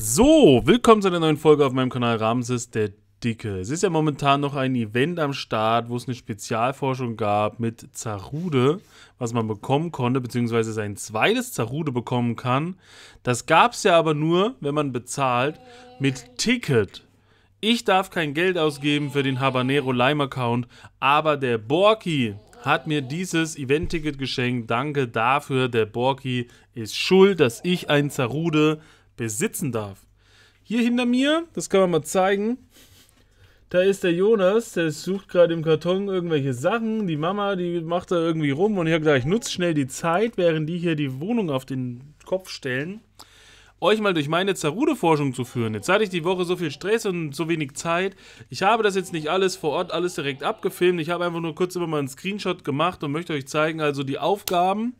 So, willkommen zu einer neuen Folge auf meinem Kanal Ramses der Dicke. Es ist ja momentan noch ein Event am Start, wo es eine Spezialforschung gab mit Zarude, was man bekommen konnte, beziehungsweise sein zweites Zarude bekommen kann. Das gab es ja aber nur, wenn man bezahlt, mit Ticket. Ich darf kein Geld ausgeben für den Habanero Lime Account, aber der Borki hat mir dieses Event-Ticket geschenkt. Danke dafür, der Borki ist schuld, dass ich ein Zarude bekomme besitzen darf. Hier hinter mir, das kann man mal zeigen, da ist der Jonas, der sucht gerade im Karton irgendwelche Sachen. Die Mama, die macht da irgendwie rum und ich habe gesagt, ich nutze schnell die Zeit, während die hier die Wohnung auf den Kopf stellen, euch mal durch meine Zarude-Forschung zu führen. Jetzt hatte ich die Woche so viel Stress und so wenig Zeit. Ich habe das jetzt nicht alles vor Ort, alles direkt abgefilmt. Ich habe einfach nur kurz immer mal einen Screenshot gemacht und möchte euch zeigen, also die Aufgaben,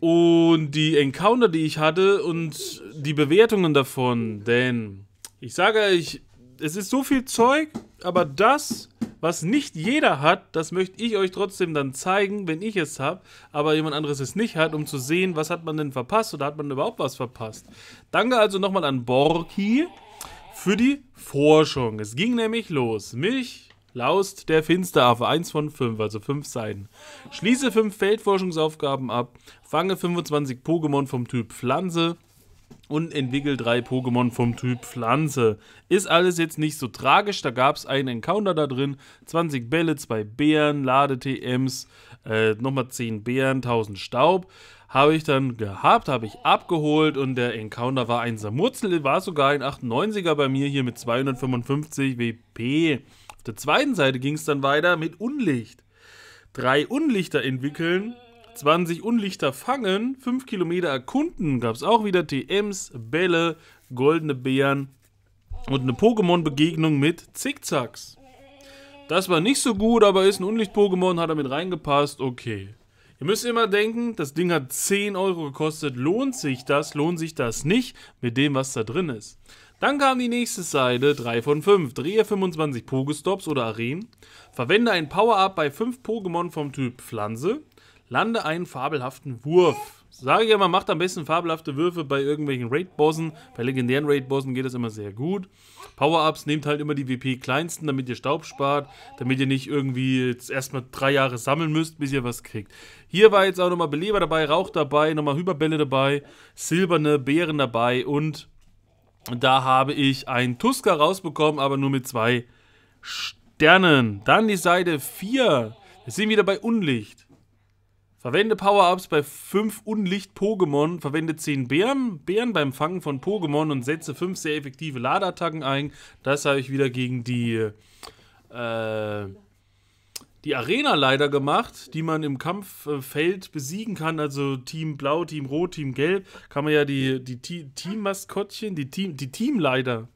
und die Encounter, die ich hatte und die Bewertungen davon, denn ich sage euch, es ist so viel Zeug, aber das, was nicht jeder hat, das möchte ich euch trotzdem dann zeigen, wenn ich es habe, aber jemand anderes es nicht hat, um zu sehen, was hat man denn verpasst oder hat man überhaupt was verpasst. Danke also nochmal an Borki für die Forschung. Es ging nämlich los. Mich Laust der Finsteraffe, 1 von 5, also 5 Seiten. Schließe 5 Feldforschungsaufgaben ab, fange 25 Pokémon vom Typ Pflanze und entwickle 3 Pokémon vom Typ Pflanze. Ist alles jetzt nicht so tragisch, da gab es einen Encounter da drin, 20 Bälle, 2 Bären, Lade-TMs, äh, nochmal 10 Bären, 1000 Staub habe ich dann gehabt, habe ich abgeholt und der Encounter war ein Samurzel, war sogar ein 98er bei mir hier mit 255 WP der zweiten Seite ging es dann weiter mit Unlicht. Drei Unlichter entwickeln, 20 Unlichter fangen, 5 Kilometer erkunden. Gab es auch wieder TMs, Bälle, goldene Bären und eine Pokémon-Begegnung mit Zickzacks. Das war nicht so gut, aber ist ein Unlicht-Pokémon, hat er mit reingepasst, okay. Ihr müsst immer denken, das Ding hat 10 Euro gekostet. Lohnt sich das? Lohnt sich das nicht mit dem, was da drin ist? Dann kam die nächste Seite, 3 von 5. Drehe 25 Pogestops oder Arenen. Verwende ein Power-Up bei 5 Pokémon vom Typ Pflanze. Lande einen fabelhaften Wurf. Sage ich immer, macht am besten fabelhafte Würfe bei irgendwelchen Raid-Bossen. Bei legendären Raid-Bossen geht das immer sehr gut. Power-Ups nehmt halt immer die WP-Kleinsten, damit ihr Staub spart, damit ihr nicht irgendwie jetzt erstmal drei Jahre sammeln müsst, bis ihr was kriegt. Hier war jetzt auch nochmal Beleber dabei, Rauch dabei, nochmal Hyperbälle dabei, silberne Beeren dabei und da habe ich ein Tusker rausbekommen, aber nur mit zwei Sternen. Dann die Seite 4. Wir sind wieder bei Unlicht. Verwende Power-Ups bei 5 Unlicht-Pokémon. Verwende 10 Bären, Bären beim Fangen von Pokémon und setze 5 sehr effektive Ladeattacken ein. Das habe ich wieder gegen die... Äh, die Arena leider gemacht, die man im Kampffeld besiegen kann. Also Team Blau, Team Rot, Team Gelb. Kann man ja die, die Team-Maskottchen, die, Team, die Teamleiter,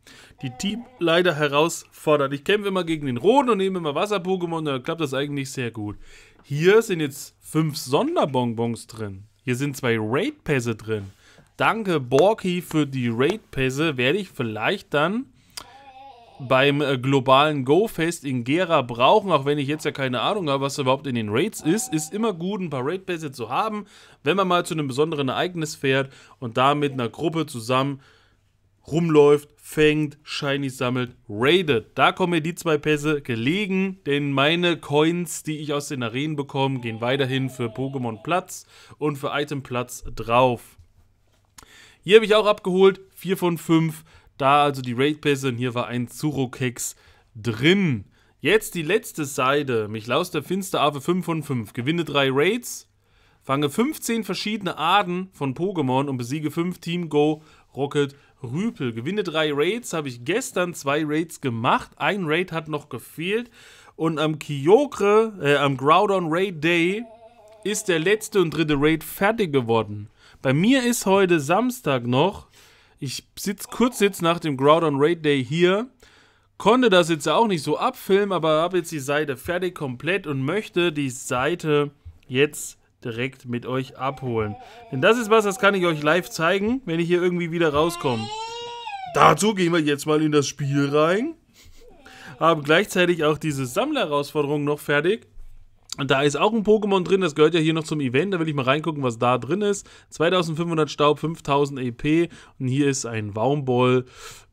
die Teamleiter herausfordern. Ich kämpfe immer gegen den Roten und nehme immer Wasser-Pokémon. Da klappt das eigentlich sehr gut. Hier sind jetzt fünf Sonderbonbons drin. Hier sind zwei Raid-Pässe drin. Danke, Borki, für die Raid-Pässe. Werde ich vielleicht dann beim äh, globalen Go-Fest in Gera brauchen, auch wenn ich jetzt ja keine Ahnung habe, was überhaupt in den Raids ist, ist immer gut, ein paar raid pässe zu haben, wenn man mal zu einem besonderen Ereignis fährt und da mit einer Gruppe zusammen rumläuft, fängt, Shinies sammelt, raidet. Da kommen mir die zwei Pässe gelegen, denn meine Coins, die ich aus den Arenen bekomme, gehen weiterhin für Pokémon Platz und für Item Platz drauf. Hier habe ich auch abgeholt, 4 von 5. Da also die Raid-Pässe und hier war ein Zuro-Kex drin. Jetzt die letzte Seite. Michlaus der Finster Ave 5 von 5. Gewinne 3 Raids, fange 15 verschiedene Arten von Pokémon und besiege 5 Team Go Rocket Rüpel. Gewinne 3 Raids. Habe ich gestern zwei Raids gemacht. Ein Raid hat noch gefehlt. Und am Kyogre, äh, am Groudon Raid Day ist der letzte und dritte Raid fertig geworden. Bei mir ist heute Samstag noch ich sitze kurz jetzt nach dem Groudon Raid Day hier, konnte das jetzt auch nicht so abfilmen, aber habe jetzt die Seite fertig komplett und möchte die Seite jetzt direkt mit euch abholen. Denn das ist was, das kann ich euch live zeigen, wenn ich hier irgendwie wieder rauskomme. Dazu gehen wir jetzt mal in das Spiel rein. Haben gleichzeitig auch diese Sammlerherausforderung noch fertig. Und da ist auch ein Pokémon drin, das gehört ja hier noch zum Event. Da will ich mal reingucken, was da drin ist. 2500 Staub, 5000 EP. Und hier ist ein Waumball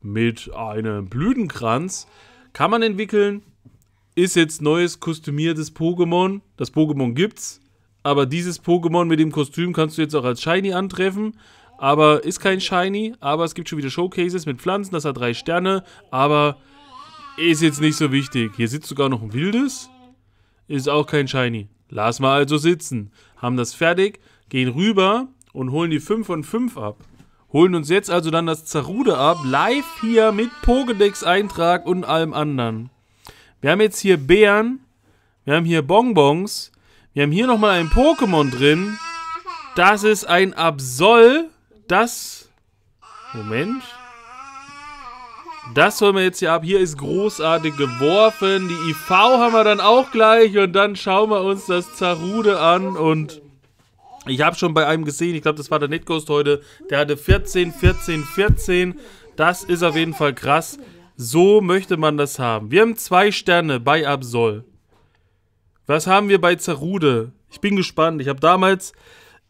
mit einem Blütenkranz. Kann man entwickeln. Ist jetzt neues kostümiertes Pokémon. Das Pokémon gibt's. Aber dieses Pokémon mit dem Kostüm kannst du jetzt auch als Shiny antreffen. Aber ist kein Shiny. Aber es gibt schon wieder Showcases mit Pflanzen. Das hat drei Sterne. Aber ist jetzt nicht so wichtig. Hier sitzt sogar noch ein wildes ist auch kein Shiny. Lass mal also sitzen. Haben das fertig, gehen rüber und holen die 5 von 5 ab. Holen uns jetzt also dann das Zarude ab, live hier mit Pokédex-Eintrag und allem anderen. Wir haben jetzt hier Bären, wir haben hier Bonbons, wir haben hier nochmal ein Pokémon drin. Das ist ein Absol, das... Moment, das holen wir jetzt hier ab. Hier ist großartig geworfen. Die IV haben wir dann auch gleich. Und dann schauen wir uns das Zarude an. Und ich habe schon bei einem gesehen, ich glaube, das war der Netghost heute. Der hatte 14, 14, 14. Das ist auf jeden Fall krass. So möchte man das haben. Wir haben zwei Sterne bei Absol. Was haben wir bei Zarude? Ich bin gespannt. Ich habe damals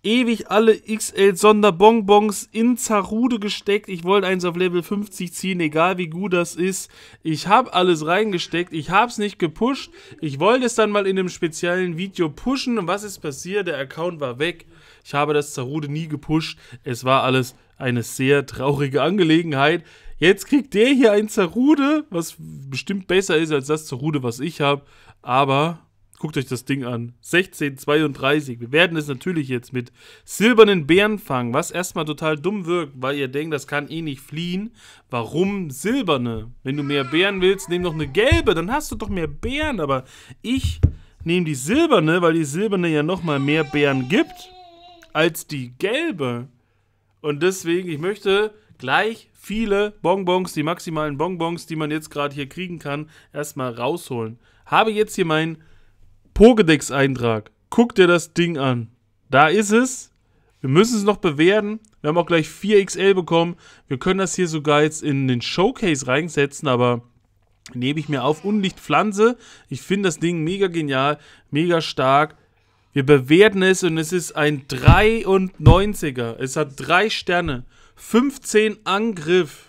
ewig alle XL-Sonderbonbons in Zarude gesteckt. Ich wollte eins auf Level 50 ziehen, egal wie gut das ist. Ich habe alles reingesteckt, ich habe es nicht gepusht. Ich wollte es dann mal in einem speziellen Video pushen und was ist passiert? Der Account war weg. Ich habe das Zarude nie gepusht. Es war alles eine sehr traurige Angelegenheit. Jetzt kriegt der hier ein Zarude, was bestimmt besser ist als das Zarude, was ich habe. Aber Guckt euch das Ding an. 16,32. Wir werden es natürlich jetzt mit silbernen Bären fangen, was erstmal total dumm wirkt, weil ihr denkt, das kann eh nicht fliehen. Warum silberne? Wenn du mehr Bären willst, nimm doch eine gelbe, dann hast du doch mehr Bären. Aber ich nehme die silberne, weil die silberne ja nochmal mehr Bären gibt als die gelbe. Und deswegen, ich möchte gleich viele Bonbons, die maximalen Bonbons, die man jetzt gerade hier kriegen kann, erstmal rausholen. Habe jetzt hier meinen Pokédex-Eintrag. Guck dir das Ding an. Da ist es. Wir müssen es noch bewerten. Wir haben auch gleich 4XL bekommen. Wir können das hier sogar jetzt in den Showcase reinsetzen, aber nehme ich mir auf. Unlicht Pflanze. Ich finde das Ding mega genial, mega stark. Wir bewerten es und es ist ein 93er. Es hat 3 Sterne. 15 Angriff.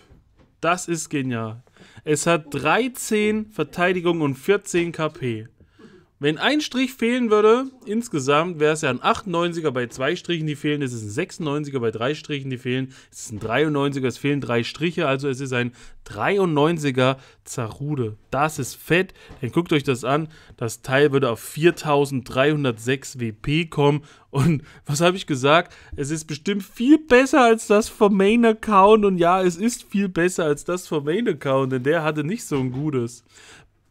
Das ist genial. Es hat 13 Verteidigung und 14 KP. Wenn ein Strich fehlen würde, insgesamt wäre es ja ein 98er bei zwei Strichen, die fehlen. Es ist ein 96er bei drei Strichen, die fehlen. Es ist ein 93er, es fehlen drei Striche. Also es ist ein 93er Zarude. Das ist fett. Dann guckt euch das an. Das Teil würde auf 4306 WP kommen. Und was habe ich gesagt? Es ist bestimmt viel besser als das vom Main Account. Und ja, es ist viel besser als das vom Main Account, denn der hatte nicht so ein gutes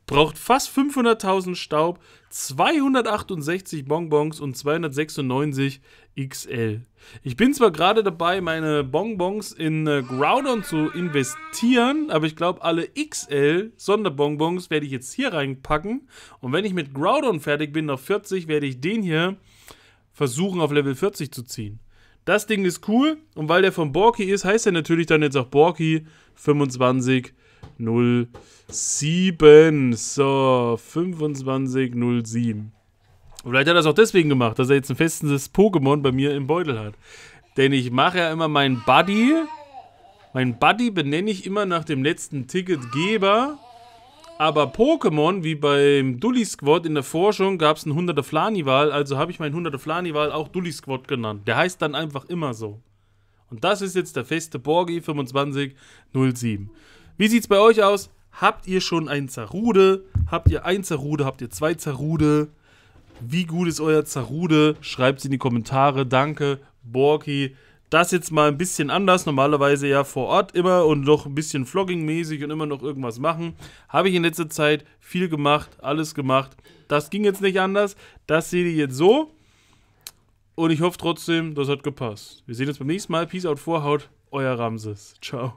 braucht fast 500.000 Staub, 268 Bonbons und 296 XL. Ich bin zwar gerade dabei, meine Bonbons in äh, Groudon zu investieren, aber ich glaube, alle XL-Sonderbonbons werde ich jetzt hier reinpacken. Und wenn ich mit Groudon fertig bin, auf 40, werde ich den hier versuchen, auf Level 40 zu ziehen. Das Ding ist cool und weil der von Borki ist, heißt er natürlich dann jetzt auch Borki 25 07. So, 2507. Vielleicht hat er es auch deswegen gemacht, dass er jetzt ein festes Pokémon bei mir im Beutel hat. Denn ich mache ja immer meinen Buddy. Mein Buddy benenne ich immer nach dem letzten Ticketgeber. Aber Pokémon, wie beim Dully Squad in der Forschung, gab es einen 100er Flanival. Also habe ich meinen 100er Flanival auch Dully Squad genannt. Der heißt dann einfach immer so. Und das ist jetzt der feste Borgi 2507. Wie sieht's bei euch aus? Habt ihr schon ein Zarude? Habt ihr ein Zarude? Habt ihr zwei Zarude? Wie gut ist euer Zarude? Schreibt es in die Kommentare. Danke, Borki. Das jetzt mal ein bisschen anders. Normalerweise ja vor Ort immer und noch ein bisschen Vlogging-mäßig und immer noch irgendwas machen. Habe ich in letzter Zeit viel gemacht, alles gemacht. Das ging jetzt nicht anders. Das seht ihr jetzt so. Und ich hoffe trotzdem, das hat gepasst. Wir sehen uns beim nächsten Mal. Peace out, Vorhaut. Euer Ramses. Ciao.